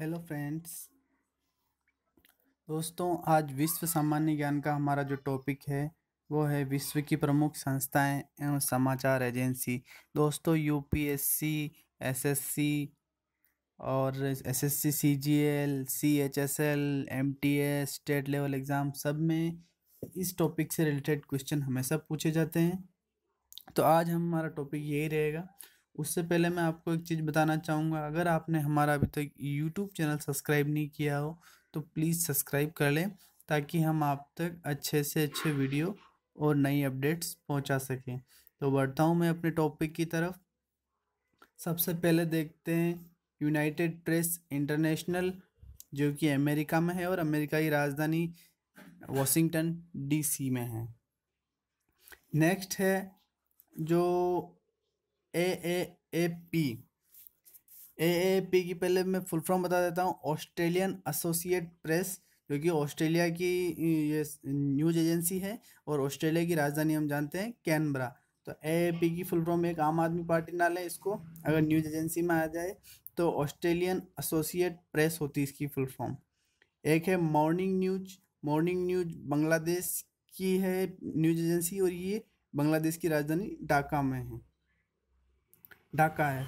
hello friends दोस्तों आज विश्व सामान्य ज्ञान का हमारा जो टॉपिक है वो है विश्व की प्रमुख संस्थाएं एवं समाचार एजेंसी दोस्तों यूपीएससी एसएससी और SSC CGL CHSL MTS state level exam सब में इस टॉपिक से रिलेटेड क्वेश्चन हमेशा पूछे जाते हैं तो आज हमारा टॉपिक यही रहेगा उससे पहले मैं आपको एक चीज़ बताना चाहूँगा अगर आपने हमारा अभी तक यूट्यूब चैनल सब्सक्राइब नहीं किया हो तो प्लीज़ सब्सक्राइब कर लें ताकि हम आप तक अच्छे से अच्छे वीडियो और नई अपडेट्स पहुँचा सकें तो बढ़ता हूँ मैं अपने टॉपिक की तरफ सबसे पहले देखते हैं यूनाइटेड प्रेस इंटरनेशनल जो कि अमेरिका में है और अमेरिका की राजधानी वॉशिंगटन डीसी में है नेक्स्ट है जो ए ए A P A A P की पहले मैं फुल फॉर्म बता देता हूँ ऑस्ट्रेलियन एसोसिएट प्रेस जो कि ऑस्ट्रेलिया की ये न्यूज एजेंसी है और ऑस्ट्रेलिया की राजधानी हम जानते हैं कैनबरा तो ए पी की फुल फॉर्म एक आम आदमी पार्टी ना लें इसको अगर न्यूज एजेंसी में आ जाए तो ऑस्ट्रेलियन एसोसिएट प्रेस होती है इसकी फुल फॉर्म एक है morning news morning news Bangladesh की है न्यूज एजेंसी और ये बांग्लादेश की राजधानी ढाका में है ढाका है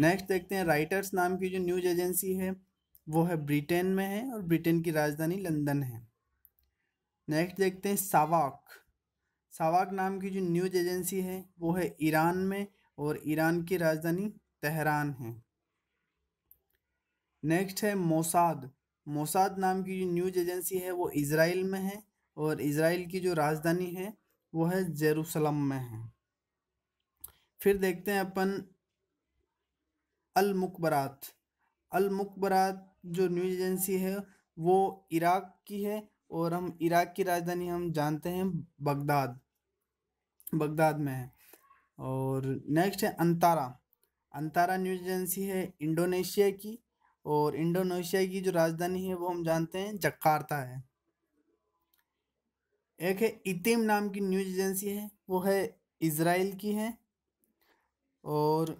नेक्स्ट देखते हैं राइटर्स नाम की जो न्यूज एजेंसी है वो है ब्रिटेन में है और ब्रिटेन की राजधानी लंदन है नेक्स्ट देखते हैं सावाक सावाक नाम की जो न्यूज एजेंसी है वो है ईरान में और ईरान की राजधानी तेहरान है नेक्स्ट है मोसाद मोसाद नाम की जो न्यूज एजेंसी है वो इसराइल में है और इसराइल की जो राजधानी है वो है जेरूसलम में है फिर देखते हैं अपन अलमुकबरात अलमुकबरात जो न्यूज एजेंसी है वो इराक की है और हम इराक की राजधानी हम जानते हैं बगदाद बगदाद में है और नेक्स्ट है अंतारा अंतारा न्यूज एजेंसी है इंडोनेशिया की और इंडोनेशिया की जो राजधानी है वो हम जानते हैं जकार्ता है एक है इतिम नाम की न्यूज एजेंसी है वो है इसराइल की है और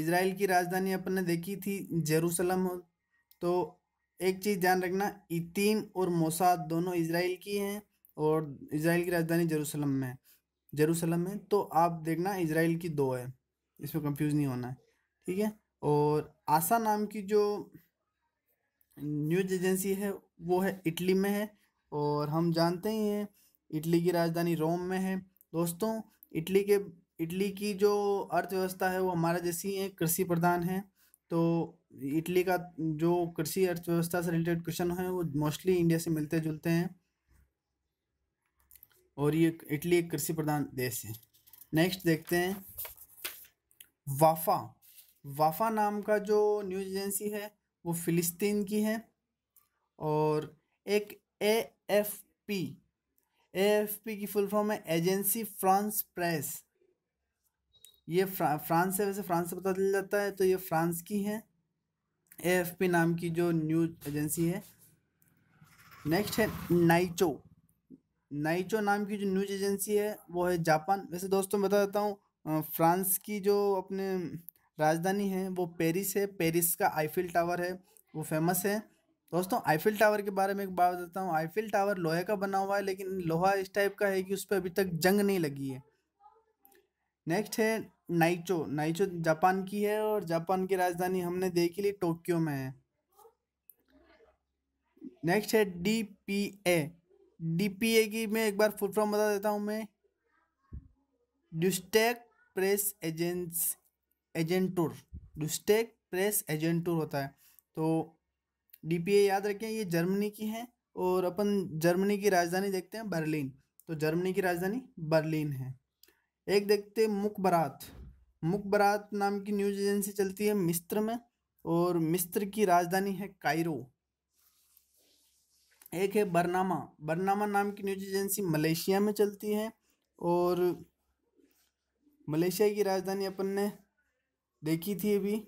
इसराइल की राजधानी अपन ने देखी थी जेरूसलम तो एक चीज़ ध्यान रखना इतीम और मोसाद दोनों इसराइल की हैं और इसराइल की राजधानी जेरूसलम में जेरूसलम में तो आप देखना इसराइल की दो है इसमें कंफ्यूज नहीं होना है ठीक है और आशा नाम की जो न्यूज एजेंसी है वो है इटली में है और हम जानते ही हैं इटली की राजधानी रोम में है दोस्तों इटली के इटली की जो अर्थव्यवस्था है वो हमारा जैसी है कृषि प्रधान है तो इटली का जो कृषि अर्थव्यवस्था से रिलेटेड क्वेश्चन है वो मोस्टली इंडिया से मिलते जुलते हैं और ये इटली एक कृषि प्रधान देश है नेक्स्ट देखते हैं वाफा वाफा नाम का जो न्यूज एजेंसी है वो फिलिस्तीन की है और एक A F P A F P की फुल फॉर्म है एजेंसी फ्रांस प्रेस ये फ्रा, फ्रांस है वैसे फ्रांस से पता चल जाता है तो ये फ्रांस की है ए नाम की जो न्यूज एजेंसी है नेक्स्ट है नाइचो नाइचो नाम की जो न्यूज एजेंसी है वो है जापान वैसे दोस्तों बता देता हूँ फ्रांस की जो अपने राजधानी है वो पेरिस है पेरिस का आईफिल टावर है वो फेमस है दोस्तों आईफिल टावर के बारे में एक बात बताता हूँ आईफिल टावर लोहे का बना हुआ है लेकिन लोहा इस टाइप का है कि उस पर अभी तक जंग नहीं लगी है नेक्स्ट है नाइचो नाइचो जापान की है और जापान की राजधानी हमने देखी ली टोक्यो में है नेक्स्ट है D P A D P A की मैं एक बार फुल फॉर्म बता देता हूँ मैं डिस्टेक प्रेस एजेंस एजेंटूर डिस्टेक प्रेस एजेंटूर होता है तो डी पी ए याद रखें ये जर्मनी की है और अपन जर्मनी की राजधानी देखते हैं बर्लिन तो जर्मनी की राजधानी बर्लिन है एक देखते मुकबरात मुकबरात नाम की न्यूज एजेंसी चलती है मिस्र में और मिस्र की राजधानी है कायरो एक है बरनामा बरनामा नाम की न्यूज एजेंसी मलेशिया में चलती है और मलेशिया की राजधानी अपन ने देखी थी अभी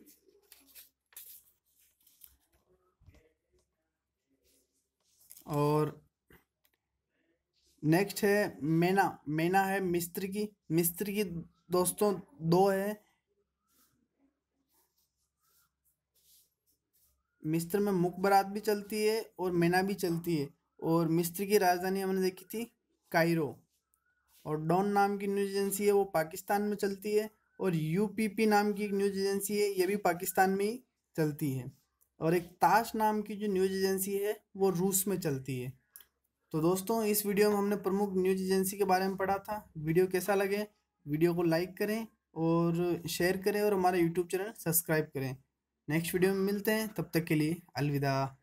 और नेक्स्ट है मैना मैना है मिस्त्र की मिस्त्र की दोस्तों दो है मिस्त्र में मुकबरात भी चलती है और मैना भी चलती है और मिस्त्र की राजधानी हमने देखी थी कायरो और डॉन नाम की न्यूज एजेंसी है वो पाकिस्तान में चलती है और यूपीपी नाम की एक न्यूज एजेंसी है ये भी पाकिस्तान में ही चलती है और एक ताश नाम की जो न्यूज एजेंसी है वो रूस में चलती है तो दोस्तों इस वीडियो में हमने प्रमुख न्यूज एजेंसी के बारे में पढ़ा था वीडियो कैसा लगे वीडियो को लाइक करें और शेयर करें और हमारा यूट्यूब चैनल सब्सक्राइब करें नेक्स्ट वीडियो में मिलते हैं तब तक के लिए अलविदा